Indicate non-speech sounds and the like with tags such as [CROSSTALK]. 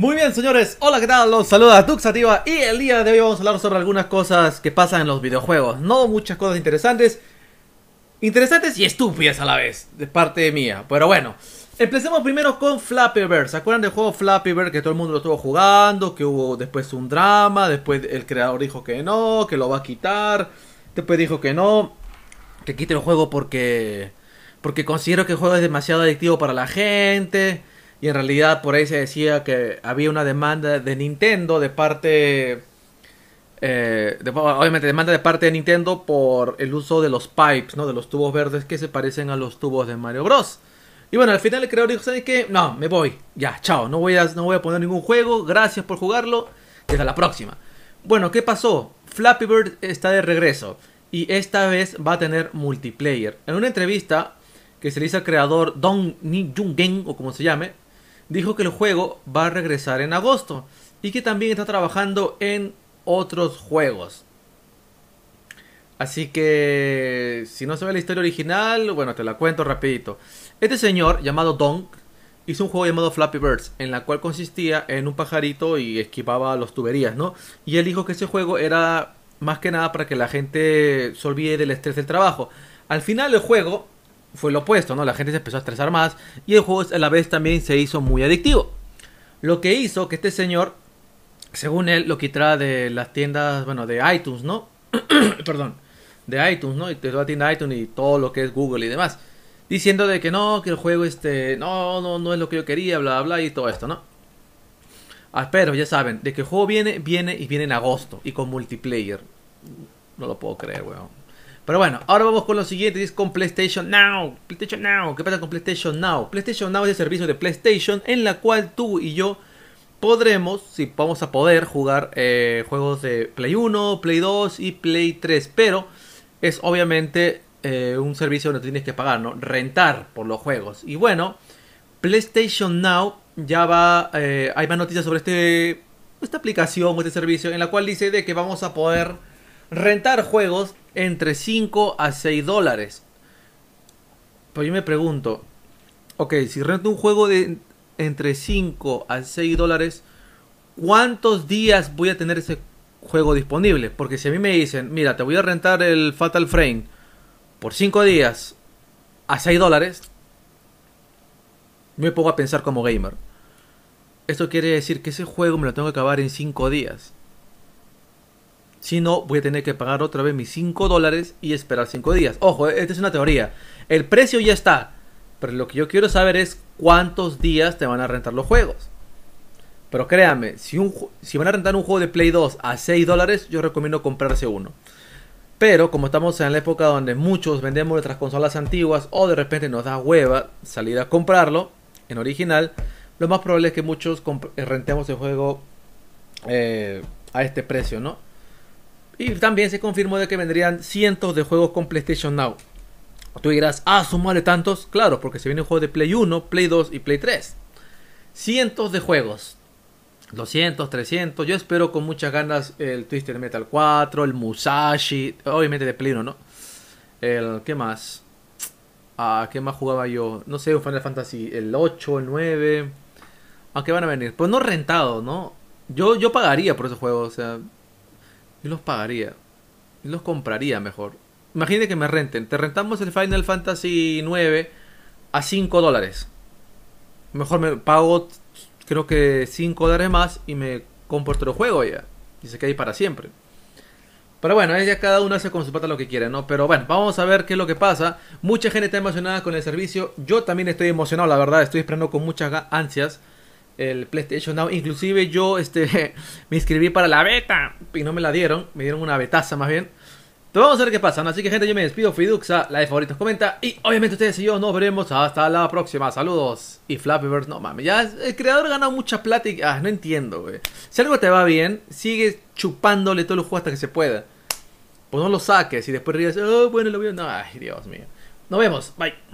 Muy bien, señores. Hola, ¿qué tal? Los saluda Duxativa y el día de hoy vamos a hablar sobre algunas cosas que pasan en los videojuegos. No muchas cosas interesantes, interesantes y estúpidas a la vez, de parte mía. Pero bueno, empecemos primero con Flappy Bird. ¿Se acuerdan del juego Flappy Bird que todo el mundo lo estuvo jugando? Que hubo después un drama, después el creador dijo que no, que lo va a quitar. Después dijo que no, que quite el juego porque porque considero que el juego es demasiado adictivo para la gente y en realidad por ahí se decía que había una demanda de Nintendo de parte... Eh, obviamente demanda de parte de Nintendo por el uso de los pipes, ¿no? De los tubos verdes que se parecen a los tubos de Mario Bros. Y bueno, al final el creador dijo, ¿sabes qué? No, me voy. Ya, chao. No voy a, no voy a poner ningún juego. Gracias por jugarlo. Y hasta la próxima. Bueno, ¿qué pasó? Flappy Bird está de regreso. Y esta vez va a tener multiplayer. En una entrevista que se le hizo al creador Don Ni o como se llame, dijo que el juego va a regresar en agosto y que también está trabajando en otros juegos. Así que si no sabes la historia original, bueno, te la cuento rapidito. Este señor llamado Donk hizo un juego llamado Flappy Birds, en la cual consistía en un pajarito y esquivaba los tuberías, ¿no? Y él dijo que ese juego era más que nada para que la gente se olvide del estrés del trabajo. Al final el juego fue lo opuesto, ¿no? La gente se empezó a estresar más y el juego a la vez también se hizo muy adictivo. Lo que hizo que este señor, según él, lo quitara de las tiendas, bueno, de iTunes, ¿no? [COUGHS] Perdón, de iTunes, ¿no? Y de toda tienda iTunes y todo lo que es Google y demás. Diciendo de que no, que el juego este, no, no, no es lo que yo quería, bla, bla, y todo esto, ¿no? Ah, pero ya saben, de que el juego viene, viene y viene en agosto y con multiplayer. No lo puedo creer, weón. Pero bueno, ahora vamos con lo siguiente, es con PlayStation Now. PlayStation Now, ¿qué pasa con PlayStation Now? PlayStation Now es el servicio de PlayStation en la cual tú y yo podremos, si vamos a poder jugar eh, juegos de Play 1, Play 2 y Play 3, pero es obviamente eh, un servicio donde tienes que pagar, ¿no? Rentar por los juegos. Y bueno, PlayStation Now ya va, eh, hay más noticias sobre este, esta aplicación o este servicio en la cual dice de que vamos a poder rentar juegos entre 5 a 6 dólares. Pues yo me pregunto, ok, si rento un juego de entre 5 a 6 dólares, ¿cuántos días voy a tener ese juego disponible? Porque si a mí me dicen, mira, te voy a rentar el Fatal Frame por 5 días a 6 dólares, me pongo a pensar como gamer. Esto quiere decir que ese juego me lo tengo que acabar en 5 días. Si no, voy a tener que pagar otra vez mis 5 dólares y esperar 5 días. Ojo, eh, esta es una teoría. El precio ya está. Pero lo que yo quiero saber es cuántos días te van a rentar los juegos. Pero créanme, si, van a rentar un juego de Play 2 a 6 dólares, yo recomiendo comprarse uno. Pero como estamos en la época donde muchos vendemos nuestras consolas antiguas o de repente nos da hueva salir a comprarlo en original, lo más probable es que muchos rentemos el juego eh, a este precio, ¿no? Y también se confirmó de que vendrían cientos de juegos con PlayStation Now. Tú dirás, ah, sumale tantos. Claro, porque se viene un juego de Play 1, Play 2 y Play 3. Cientos de juegos. 200, 300. Yo espero con muchas ganas el Twisted Metal 4, el Musashi. Obviamente de Play 1, ¿no? El, ¿Qué más? Ah, ¿qué más jugaba yo? No sé, un Final Fantasy, el 8, el 9. ¿A qué van a venir. Pues no rentado, ¿no? Yo, yo pagaría por esos juegos, o sea. Y los pagaría. Y los compraría mejor. Imagínate que me renten. Te rentamos el Final Fantasy 9 a 5 dólares. Mejor me pago, creo que 5 dólares más y me compro otro juego ya. Y se queda ahí para siempre. Pero bueno, ya cada uno hace con su pata lo que quiere, ¿no? Pero bueno, vamos a ver qué es lo que pasa. Mucha gente está emocionada con el servicio. Yo también estoy emocionado, la verdad. Estoy esperando con muchas ansias el PlayStation Now. Inclusive yo este, [LAUGHS] me inscribí para la beta y no me la dieron, me dieron una betaza más bien. Pero vamos a ver qué pasa, ¿no? Así que gente, yo me despido, Fiduxa, la de favoritos comenta y obviamente ustedes y yo nos veremos hasta la próxima. Saludos y Flappy no mames, ya el creador ganado mucha pláticas ah, no entiendo, güey. Si algo te va bien, sigue chupándole todo el juego hasta que se pueda. Pues no lo saques y después ríes, oh, bueno, lo veo. No, ay, Dios mío. Nos vemos, bye.